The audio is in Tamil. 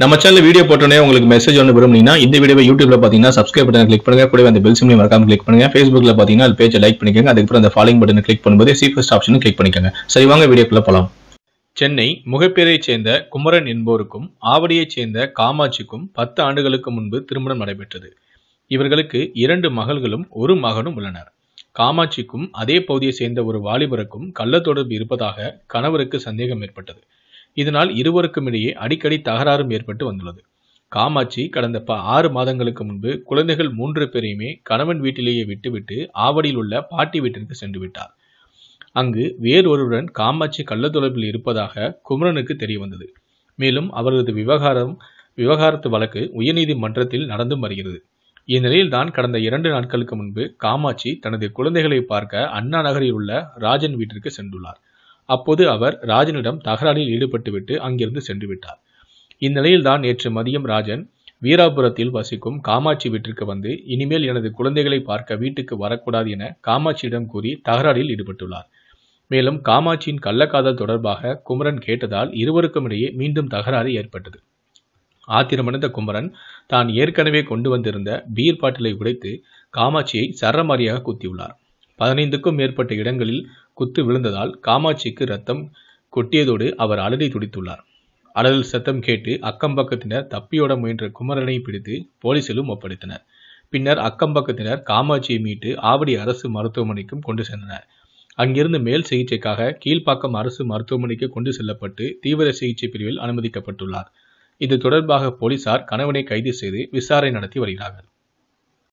நம்ம சேனல் வீடியோ போட்டோன்னே உங்களுக்கு மெசேஜ் ஒன்று விரும்புனீங்கன்னா இந்த வீடியோ யூடியூப்ல பார்த்தீங்கன்னா சப்ஸ்கிரைப் பட்டன் கிளிக் பண்ணுங்க கூட அந்த பெல் சிம்லையும் மறக்காம கிளிக் பண்ணுங்க ஃபேஸ்புக்ல பார்த்தீங்கன்னா அது பேஜை லைக் பண்ணிக்கோங்க அதுக்கப்புறம் அந்த ஃபாலோயிங் பட்டன் கிளிக் பண்ணும்போது சீஃபஸ்ட் ஆப்ஷனும் கிளிக் பண்ணிக்கோங்க சரி வாங்க வீடியோக்குள்ள போகலாம் சென்னை முகப்பேரை சேர்ந்த குமரன் என்போருக்கும் ஆவடியைச் சேர்ந்த காமாட்சிக்கும் பத்து ஆண்டுகளுக்கு முன்பு திருமணம் நடைபெற்றது இவர்களுக்கு இரண்டு மகள்களும் ஒரு மகனும் உள்ளனர் காமாட்சிக்கும் அதே பகுதியை சேர்ந்த ஒரு வாலிபருக்கும் கள்ள தொடர்பு இருப்பதாக கணவருக்கு சந்தேகம் ஏற்பட்டது இதனால் இருவருக்கும் இடையே அடிக்கடி தகராறும் ஏற்பட்டு வந்துள்ளது காமாட்சி கடந்த ப ஆறு மாதங்களுக்கு முன்பு குழந்தைகள் மூன்று பேரையுமே கணவன் வீட்டிலேயே விட்டுவிட்டு ஆவடியில் உள்ள பாட்டி வீட்டிற்கு சென்று விட்டார் அங்கு வேறொருவருடன் காமாட்சி கள்ள தொடர்பில் இருப்பதாக குமரனுக்கு தெரிய வந்தது மேலும் அவரது விவகாரம் விவகாரத்து வழக்கு உயர்நீதிமன்றத்தில் நடந்தும் வருகிறது இந்நிலையில் தான் கடந்த இரண்டு நாட்களுக்கு முன்பு காமாட்சி தனது குழந்தைகளை பார்க்க அண்ணா நகரில் உள்ள ராஜன் வீட்டிற்கு சென்றுள்ளார் அப்போது அவர் ராஜனிடம் தகராறில் ஈடுபட்டுவிட்டு அங்கிருந்து சென்றுவிட்டார் இந்நிலையில்தான் நேற்று மதியம் ராஜன் வீராபுரத்தில் வசிக்கும் காமாட்சி வீட்டிற்கு வந்து இனிமேல் எனது குழந்தைகளை பார்க்க வீட்டுக்கு வரக்கூடாது என காமாட்சியிடம் கூறி தகராறில் ஈடுபட்டுள்ளார் மேலும் காமாட்சியின் கள்ளக்காதல் தொடர்பாக குமரன் கேட்டதால் இருவருக்கும் இடையே மீண்டும் தகராறு ஏற்பட்டது ஆத்திரமடைந்த குமரன் தான் ஏற்கனவே கொண்டு வந்திருந்த பீர் பாட்டிலை உடைத்து காமாட்சியை சரமாரியாக குத்தியுள்ளார் பதினைந்துக்கும் மேற்பட்ட இடங்களில் குத்து விழுந்ததால் காமாட்சிக்கு ரத்தம் கொட்டியதோடு அவர் அலறி துடித்துள்ளார் அலறல் சத்தம் கேட்டு அக்கம்பக்கத்தினர் தப்பியோட முயன்ற குமரனை பிடித்து போலீசிலும் ஒப்படைத்தனர் பின்னர் அக்கம்பக்கத்தினர் காமாட்சியை மீட்டு ஆவடி அரசு மருத்துவமனைக்கும் கொண்டு சென்றனர் அங்கிருந்து மேல் சிகிச்சைக்காக கீழ்ப்பாக்கம் அரசு மருத்துவமனைக்கு கொண்டு செல்லப்பட்டு தீவிர சிகிச்சை பிரிவில் அனுமதிக்கப்பட்டுள்ளார் இது தொடர்பாக போலீசார் கணவனை கைது செய்து விசாரணை நடத்தி வருகிறார்கள்